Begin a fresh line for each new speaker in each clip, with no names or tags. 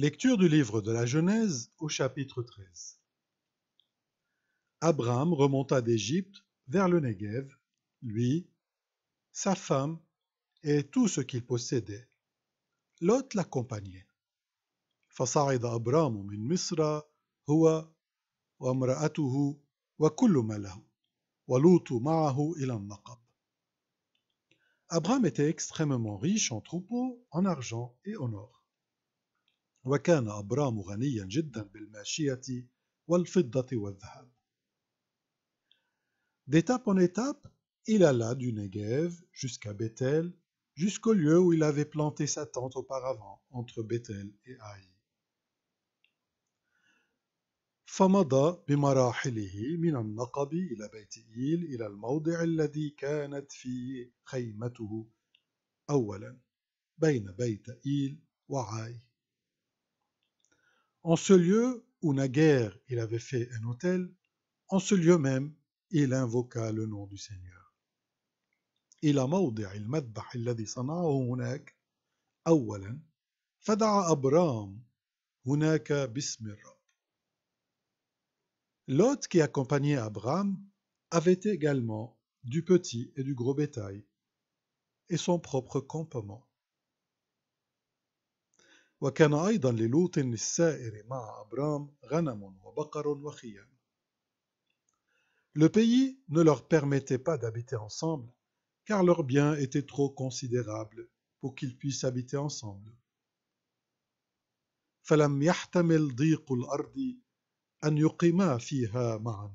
Lecture du livre de la Genèse au chapitre 13. Abraham remonta d'Égypte vers le Negev, lui, sa femme et tout ce qu'il possédait. Lot l'accompagnait. Abraham était extrêmement riche en troupeaux, en argent et en or. وكان أبرام غنيا جدا بالماشية والفضة والذهب. D'étape en étape, il alla du Negev jusqu'à Bethel, jusqu'au lieu où il avait planté sa tente auparavant, entre Bethel et Haï. فمضى بمراحله من النقب إلى بيت إيل إلى الموضع الذي كانت فيه خيمته أولا بين بيت إيل وعاي En ce lieu où naguère il avait fait un hôtel, en ce lieu même il invoqua le nom du Seigneur. إلى موضع المذبح الذي صنعه هناك أولا فدعا أبرام هناك باسم الرب. L'hôte qui accompagnait Abraham avait également du petit et du gros bétail et son propre campement. وكان أيضا للوط السائر مع أبرام غنم وبقر وخيام. Le pays ne leur permettait pas d'habiter ensemble, car leurs biens étaient trop considérables pour qu'ils puissent habiter ensemble. فلم يحتمل ضيق الأرض أن يقيما فيها معا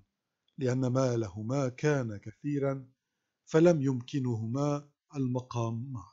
لأن مالهما كان كثيرا فلم يمكنهما المقام معا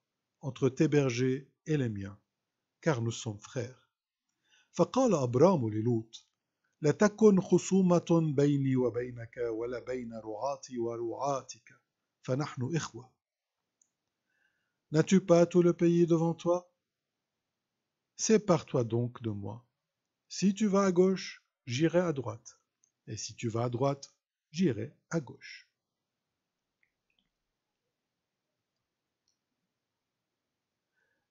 entre tes bergers et les miens, car nous sommes frères. N'as-tu pas tout le pays devant toi Sépare-toi donc de moi. Si tu vas à gauche, j'irai à droite, et si tu vas à droite, j'irai à gauche.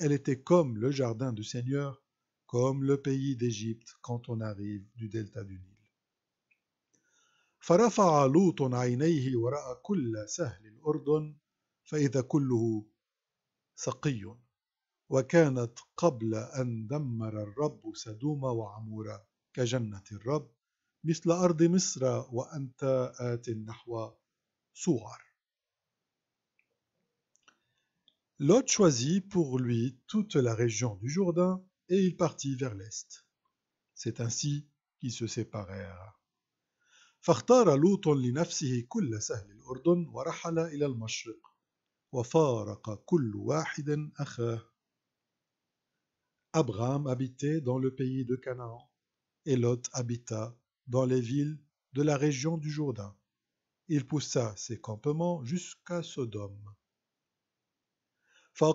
Elle était comme le jardin du Seigneur, comme le pays d'Égypte quand on arrive du delta du Nil. فرفع لوط عينيه ورأى كل سهل الأردن فإذا كله سقي وكانت قبل أن دمر الرب سدوم وعمورا كجنة الرب مثل أرض مصر وأنت آت نحو صور Lot choisit pour lui toute la région du Jourdain, et il partit vers l'est. C'est ainsi qu'ils se séparèrent. Abraham habitait dans le pays de Canaan et Lot habita dans les villes de la région du Jourdain. Il poussa ses campements jusqu'à Sodome. Les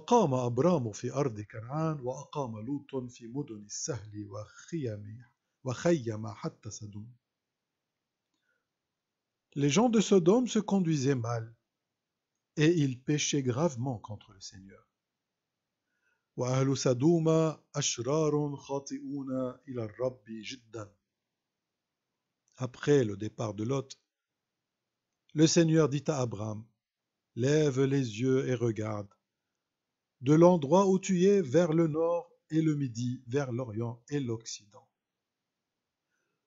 gens de Sodome se conduisaient mal et ils péchaient gravement contre le Seigneur. Après le départ de Lot, le Seigneur dit à Abraham Lève les yeux et regarde de l'endroit où tu es vers le nord et le midi, vers l'orient et l'occident.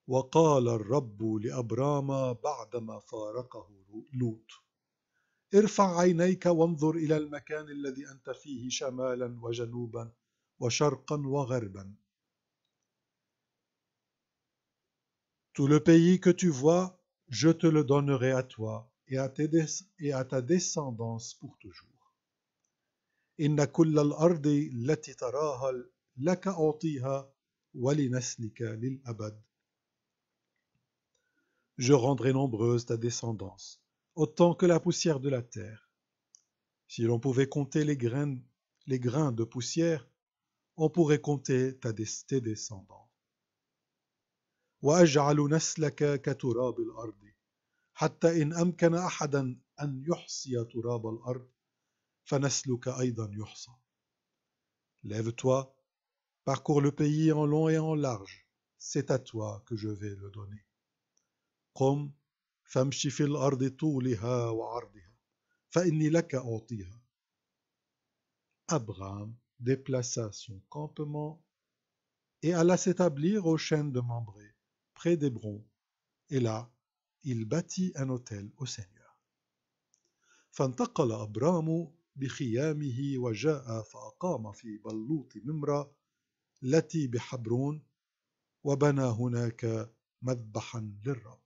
وقال الرب لأبرام بعدما فارقه لوط ارفع عينيك وانظر إلى المكان الذي أنت فيه شمالا وجنوبا وشرقا وغربا Tout le pays que tu vois, je te le donnerai à toi et à, tes, et à ta descendance pour toujours. Je rendrai nombreuse ta descendance, autant que la poussière de la terre. Si l'on pouvait compter les grains, de poussière, on pourrait compter ta descendance. tes descendants. وأجعل نسلك كتراب حتى إن أمكن أحدا أن يحصي تراب الأرض lève-toi parcours le pays en long et en large c'est à toi que je vais le donner abraham déplaça son campement et alla s'établir aux chaînes de Mambré, près d'Hébron, et là, il bâtit un hôtel au Seigneur. بخيامه وجاء فأقام في بلوط ممرة التي بحبرون وبنى هناك مذبحا للرب